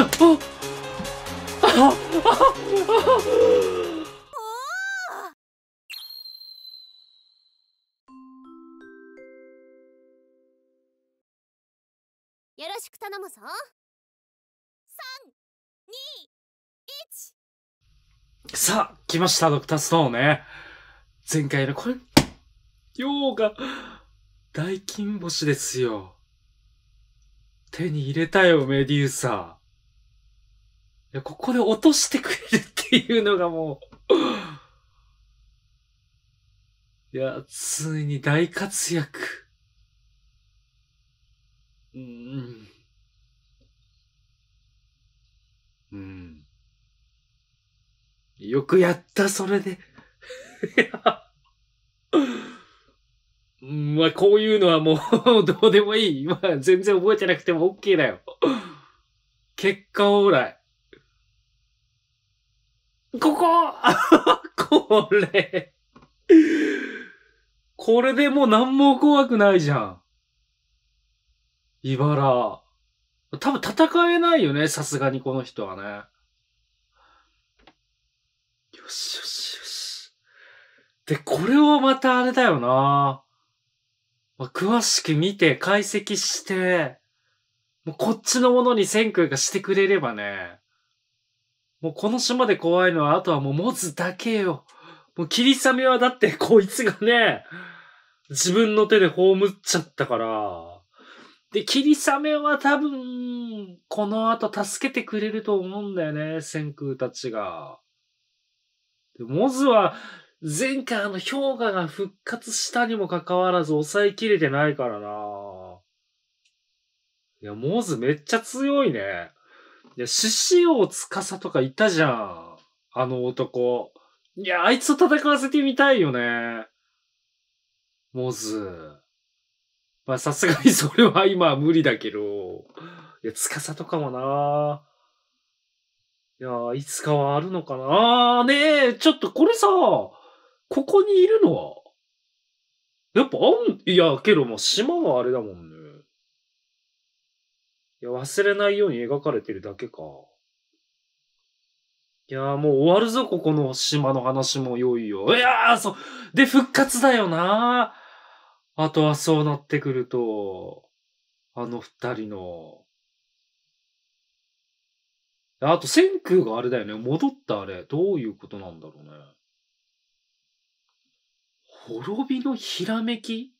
よろしく頼むぞ三二一。さあ来ましたドクターストーンね前回のこれようが大金星ですよ手に入れたよメデューサや、ここで落としてくれるっていうのがもういや、ついに大活躍。うん。うん。よくやった、それでいや。まあ、こういうのはもうどうでもいい。まあ、全然覚えてなくても OK だよ。結果オーライ。こここれこれでもう何も怖くないじゃん。茨。多分戦えないよね、さすがにこの人はね。よしよしよし。で、これはまたあれだよな。まあ、詳しく見て、解析して、もうこっちのものに先空がしてくれればね、もうこの島で怖いのは、あとはもう持つだけよ。もう霧雨はだってこいつがね、自分の手で葬っちゃったから。で、霧雨は多分、この後助けてくれると思うんだよね、先空たちが。で、モズは、前回あの氷河が復活したにもかかわらず抑えきれてないからな。いや、モズめっちゃ強いね。いや、獅子王司とかいたじゃん。あの男。いや、あいつと戦わせてみたいよね。モズ。まあ、さすがにそれは今は無理だけど。いや、司とかもないや、いつかはあるのかなねえ、ちょっとこれさ、ここにいるのは、やっぱあん、いや、けども島はあれだもんね。いや、忘れないように描かれてるだけか。いやーもう終わるぞ、ここの島の話も良いよ。いやー、そう。で、復活だよなあとはそうなってくると、あの二人の。あと、千空があれだよね。戻ったあれ。どういうことなんだろうね。滅びのひらめき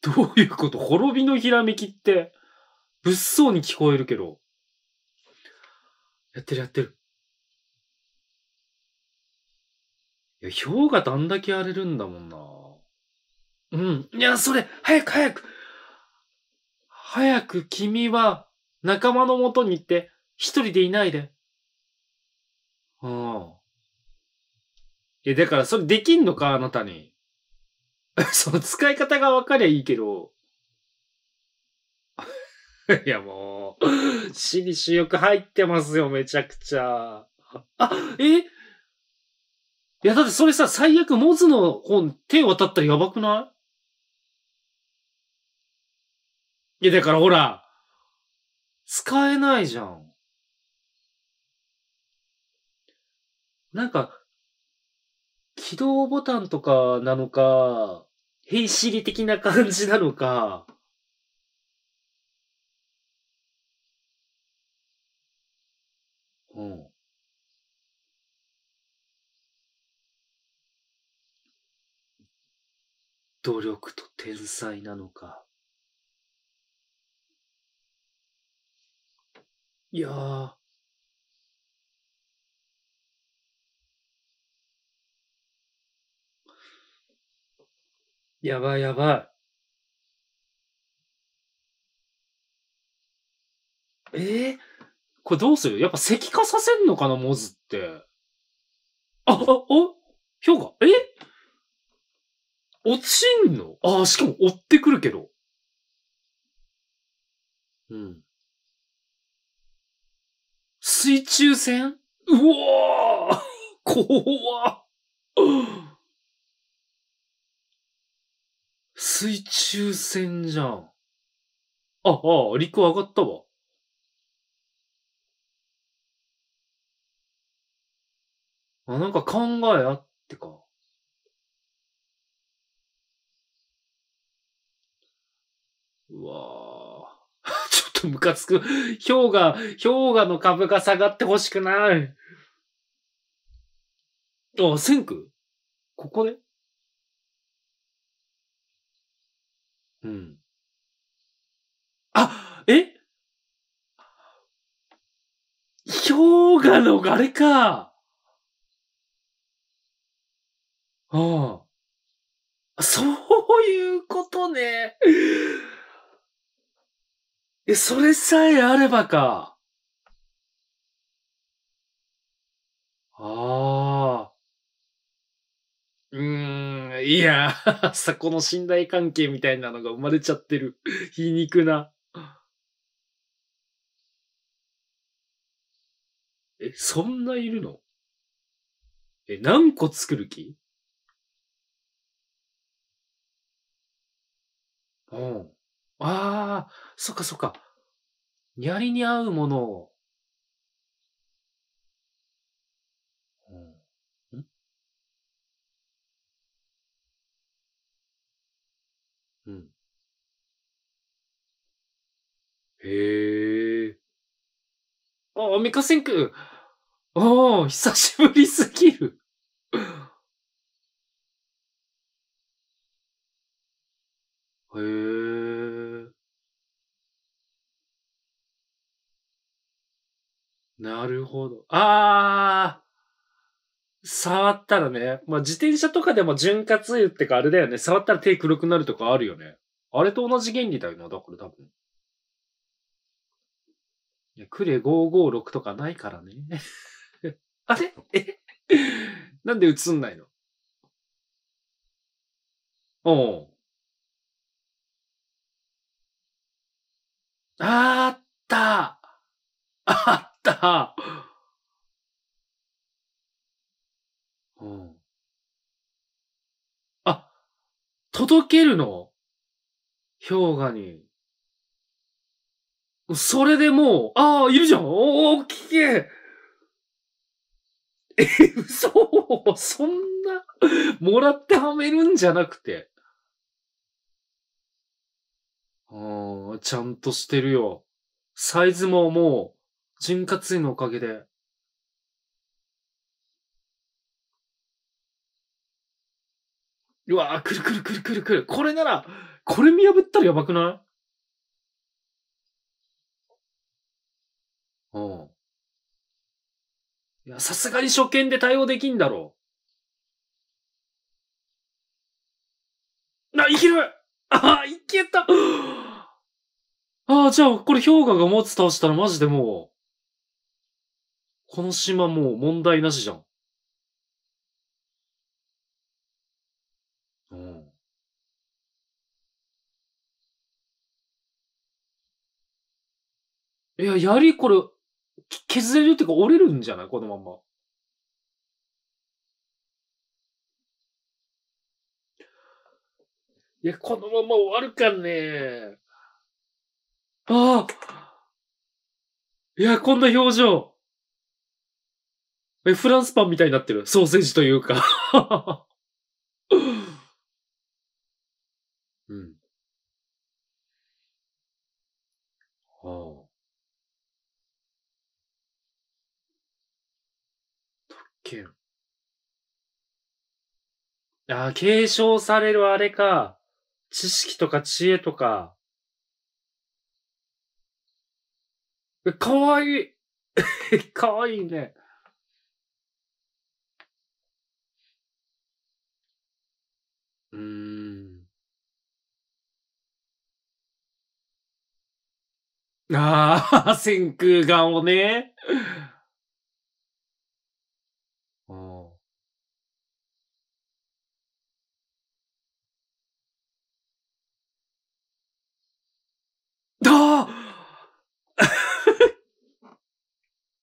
どういうこと滅びのひらめきって、物騒に聞こえるけど。やってるやってる。いや、氷河っんだけ荒れるんだもんな。うん。いや、それ、早く早く。早く君は仲間のもとに行って、一人でいないで。うん。いや、だからそれできんのか、あなたに。その使い方が分かりゃいいけど。いや、もう、私利私欲入ってますよ、めちゃくちゃ。あ、えいや、だってそれさ、最悪、モズの本、手渡ったらやばくないいや、だからほら、使えないじゃん。なんか、起動ボタンとかなのか、ヘイ理的な感じなのか、努力と天才なのか。いやー。やばいやばい。えー、これどうするやっぱ石化させんのかなモズって。あ、あ、あ、氷河え落ちんのああ、しかも追ってくるけど。うん。水中戦うおー 怖水中戦じゃん。あ、ああ、陸上がったわ。あ、なんか考えあってか。うわぁ。ちょっとムカつく。氷河、氷河の株が下がってほしくない。あ、千区ここでうん。あ、え氷河のあれか。ああ。そういうことね。え、それさえあればか。ああ。うーん、いや、そこの信頼関係みたいなのが生まれちゃってる。皮肉な。え、そんないるのえ、何個作る気うん。ああ、そっかそっか。にゃりに合うものを。うん。うん。へえ。あ、ミカセンク。おお、久しぶりすぎる。へえ。なるほど。ああ触ったらね、まあ、自転車とかでも潤滑油ってかあれだよね。触ったら手黒くなるとかあるよね。あれと同じ原理だよな、だから多分。いや、クレ556とかないからね。あれえなんで映んないのおうあったあったうん。あ、届けるの氷河に。それでもう、ああ、いるじゃんおお、聞けえ、嘘そんな、もらってはめるんじゃなくて。あちゃんとしてるよ。サイズももう、潤滑油のおかげで。うわぁ、くるくるくるくるくる。これなら、これ見破ったらやばくないうん。いや、さすがに初見で対応できんだろう。な、いけるああ、い消えた。ああ、じゃあ、これ氷河が持つ倒したらマジでもう、この島もう問題なしじゃん。うん。いや、槍これ、削れるっていうか折れるんじゃないこのまんま。いや、このまま終わるかね。ああいや、こんな表情。え、フランスパンみたいになってる。ソーセージというか うん。はあ。特権。ああ、継承されるあれか。知識とか知恵とか、え、かわいい かわいいね。うーん。ああ、先 空眼をね。だー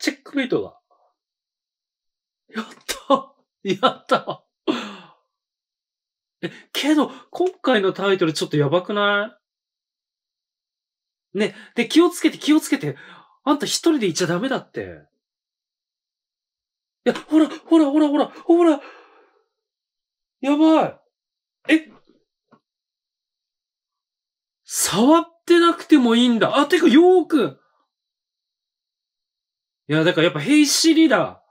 チェックメイトだ。やったやったえ、けど、今回のタイトルちょっとやばくないね、で、気をつけて気をつけて。あんた一人で行っちゃダメだって。いや、ほら、ほら、ほら、ほら、ほら。やばい。え沢ってなくてもいいんだ。あ、てか、よーく。いや、だからやっぱ、ヘイシリだ。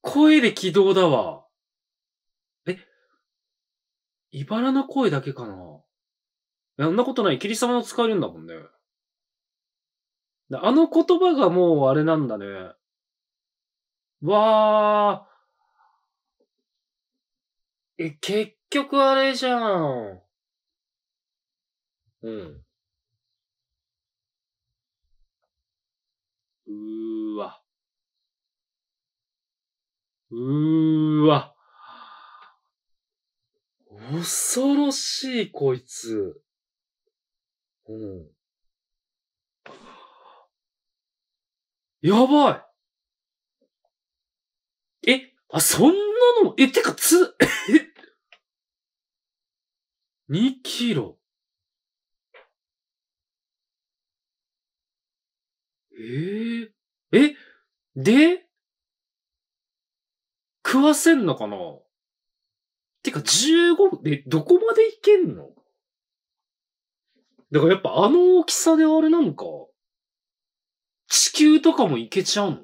声で起動だわ。え茨の声だけかなそんなことない。霧様の使えるんだもんね。あの言葉がもうあれなんだね。わー。え、結局あれじゃん。うん。うーわ。うーわ。恐ろしい、こいつ。うん。やばいえ、あ、そんなのえ、てか、つ、え ?2 キロ。ええー、えで食わせんのかなてか15でどこまでいけんのだからやっぱあの大きさであれなのか。地球とかもいけちゃうの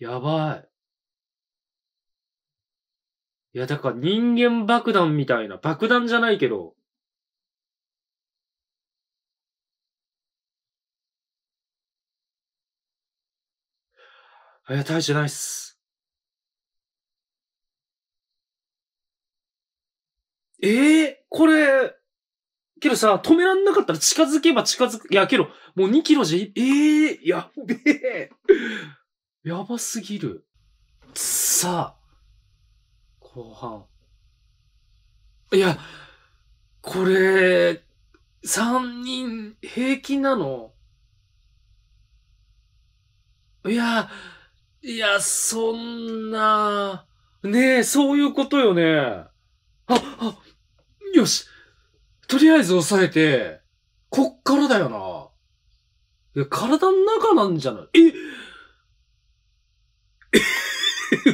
やばい。いや、だから人間爆弾みたいな、爆弾じゃないけど、いや、大してないっす。ええー、これ、けどさ、止めらんなかったら近づけば近づく。いや、けど、もう2キロじゃ、ええー、やべえ。やばすぎる。さあ。後半。いや、これ、3人平均なのいや、いや、そんな、ねえ、そういうことよね。あ、あ、よし。とりあえず抑えて、こっからだよな。いや、体の中なんじゃないえ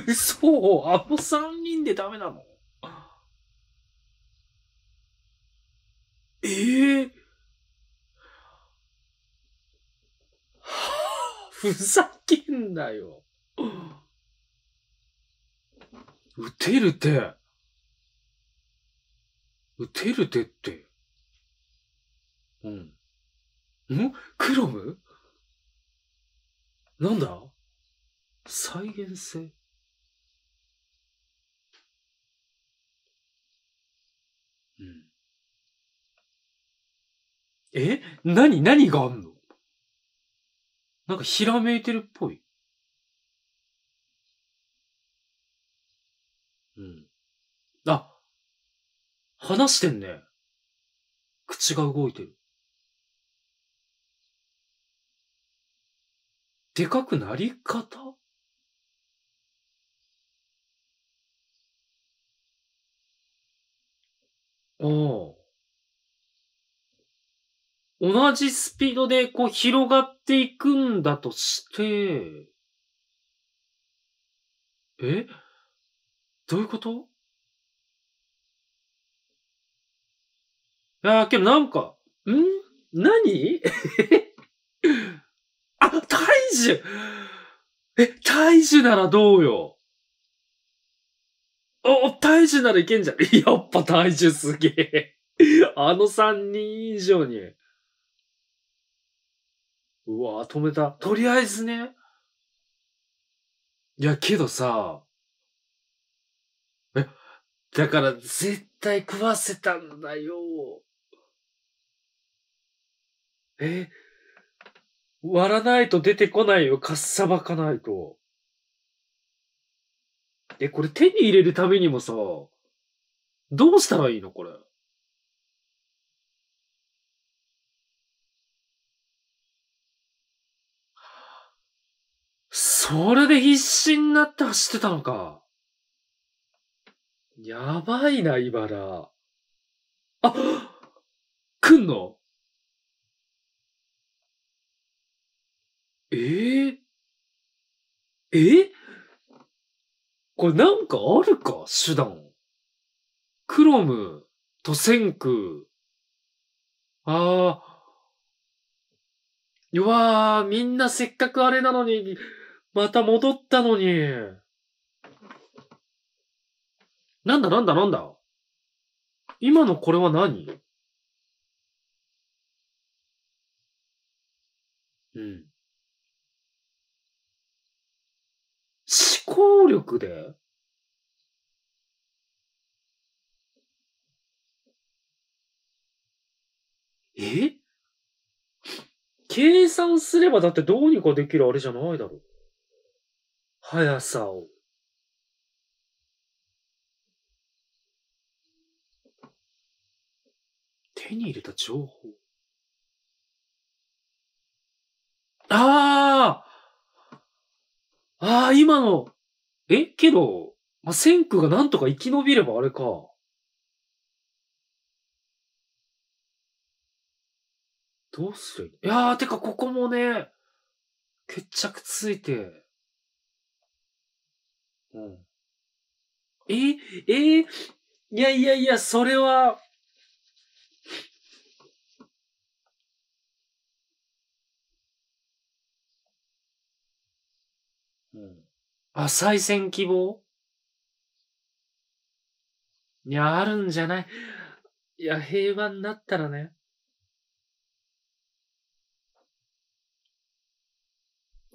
嘘あの三人でダメなのええー、ふざけんなよ。打てる手。打てる手って。うん。んクロムなんだ再現性え何何があんのなんかひらめいてるっぽい。うん。あ話してんね。口が動いてる。でかくなり方ああ。同じスピードでこう広がっていくんだとして、えどういうこといやけどなんか、ん何 あ、体重え、体重ならどうよお、体重ならいけんじゃん。やっぱ体重すげえ。あの三人以上に。うわ止めた。とりあえずね。いや、けどさ、え、だから絶対食わせたんだよ。え、割らないと出てこないよ。かっさばかないと。え、これ手に入れるためにもさ、どうしたらいいのこれ。それで必死になって走ってたのか。やばいな、茨。あ来んのえー、えー、これなんかあるか手段。クロム、とセンク。ああ。うわあ、みんなせっかくあれなのに、また戻ったのに。なんだなんだなんだ今のこれは何うん。思考力でえ計算すればだってどうにかできるあれじゃないだろう。速さを。手に入れた情報。ああああ、今の。えけど、まあ、千空がなんとか生き延びればあれか。どうするいやー、てかここもね、決着ついて。うん。え、えー、いやいやいや、それは、うん。あ、再選希望いや、あるんじゃないいや、平和になったらね。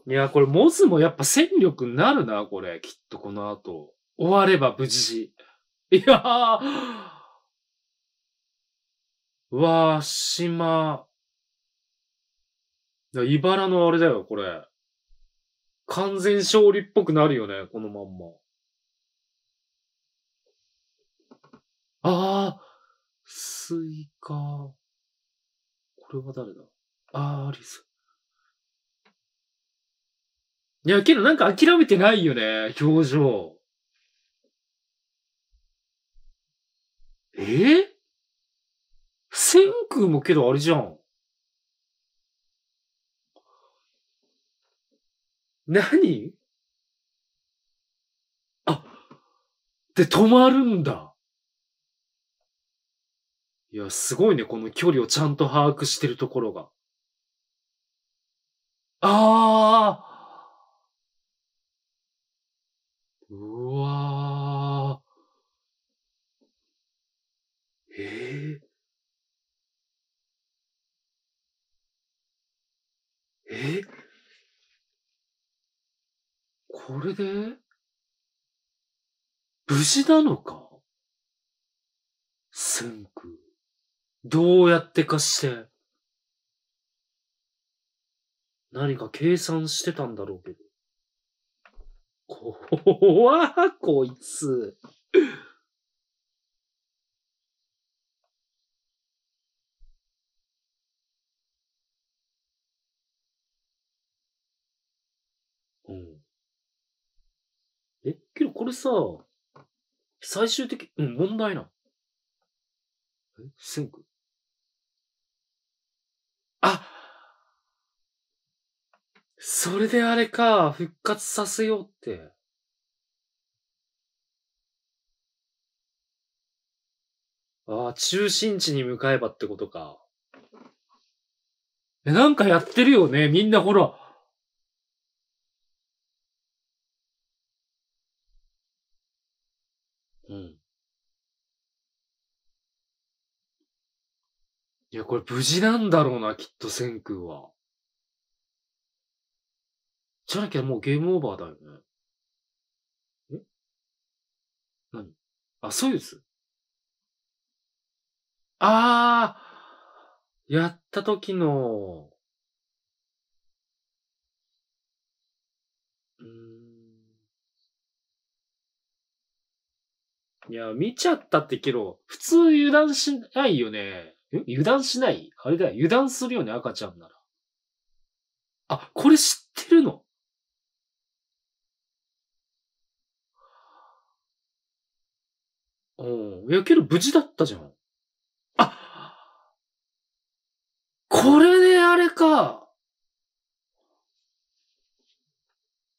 いや、これ、モズもやっぱ戦力になるな、これ。きっとこの後。終われば無事。いやー。わー、島。い茨のあれだよ、これ。完全勝利っぽくなるよね、このまんま。ああ、スイカ。これは誰だあー、アリス。いや、けどなんか諦めてないよね、表情。えー、千空もけどあれじゃん。何あ、で止まるんだ。いや、すごいね、この距離をちゃんと把握してるところが。ああそれで、無事なのか千空。どうやって貸して。何か計算してたんだろうけど。怖こわ、こいつ。けどこれさ、最終的、うん、問題な。えセンクあそれであれか、復活させようって。ああ、中心地に向かえばってことか。え、なんかやってるよね。みんなほら、いや、これ無事なんだろうな、きっと、千空は。じゃなきゃもうゲームオーバーだよね。え何あ、ソユズああやった時の、いや、見ちゃったってけど、普通油断しないよね。え油断しないあれだよ。油断するよね、赤ちゃんなら。あ、これ知ってるのうん。いや、けど無事だったじゃん。あこれで、ね、あれか。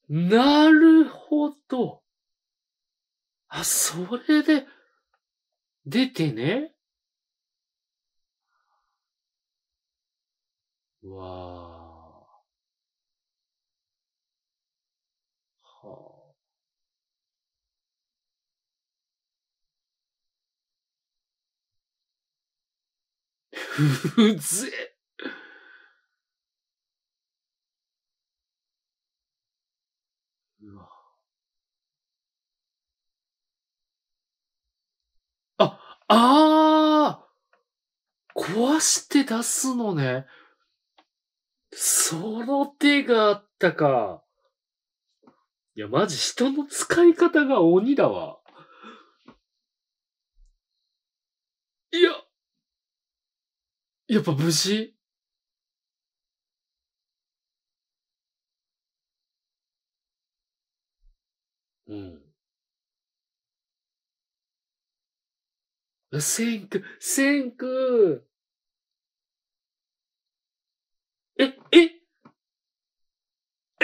なるほど。あ、それで、出てね。わあ。はあ。うぜうわ。あ、ああ壊して出すのね。その手があったか。いや、マジ人の使い方が鬼だわ。いや、やっぱ無事うん。センク、センクえ、え、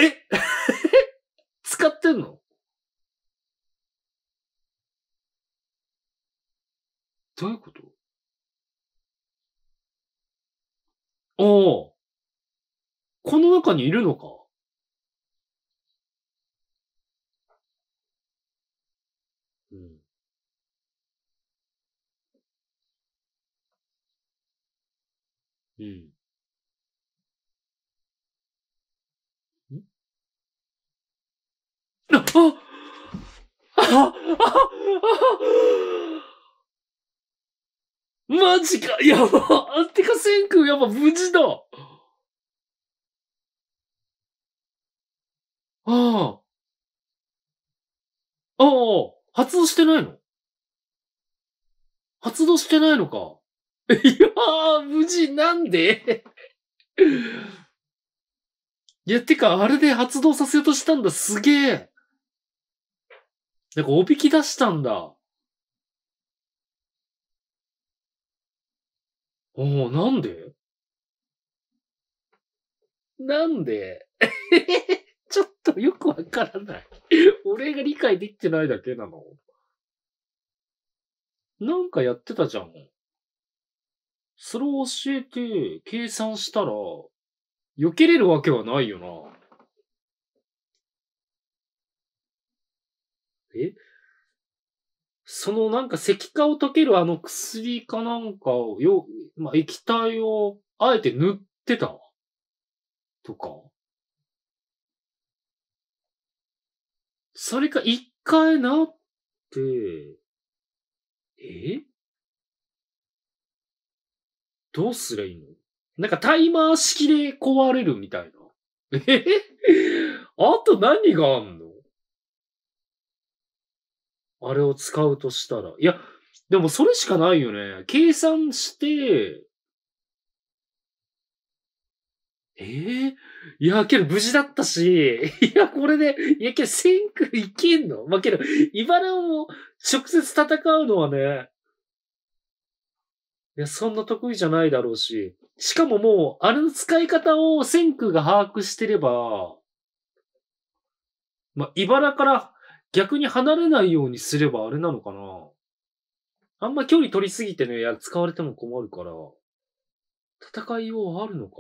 え 使ってんのどういうことおお。この中にいるのかうん。うん。あああマジかやばてか、千空やっぱ無事だああ。ああ、発動してないの発動してないのか。いやー、無事、なんでいや、てか、あれで発動させようとしたんだ、すげえ。なんかおびき出したんだ。おおなんでなんで ちょっとよくわからない俺が理解できてないだけなのなんかやってたじゃん。それを教えて、計算したら、避けれるわけはないよな。で、そのなんか石化を溶けるあの薬かなんかを、よ、まあ、液体をあえて塗ってたとか。それか一回なって、えどうすりゃいいのなんかタイマー式で壊れるみたいな。え あと何があんのあれを使うとしたら。いや、でもそれしかないよね。計算して、ええー、いや、けど無事だったし、いや、これで、いや、けど先駆いけんのまあ、けど、茨を直接戦うのはね、いや、そんな得意じゃないだろうし、しかももう、あれの使い方を先空が把握してれば、まあ、茨から逆に離れないようにすればあれなのかなあんま距離取りすぎてね、や使われても困るから、戦いようあるのか。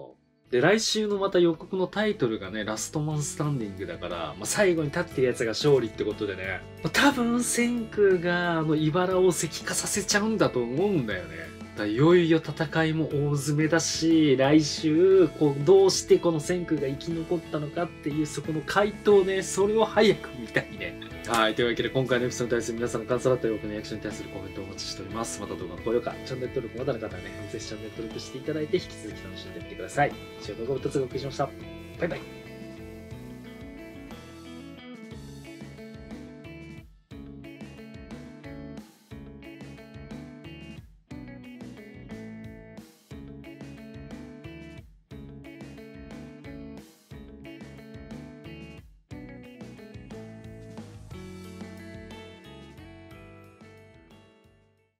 で、来週のまた予告のタイトルがね、ラストマンスタンディングだから、まあ、最後に立ってるやつが勝利ってことでね、ま多分、千空があの、茨を石化させちゃうんだと思うんだよね。ったいよいよ戦いも大詰めだし来週こうどうしてこの千空が生き残ったのかっていうそこの回答ねそれを早く見たいねはいというわけで今回のエピソードに対する皆さんの感想だったり僕の役者に対するコメントをお待ちしておりますまた動画の高評価チャンネル登録まだの方はねぜひチャンネル登録していただいて引き続き楽しんでみてください以上動2つお送りしましたバイバイ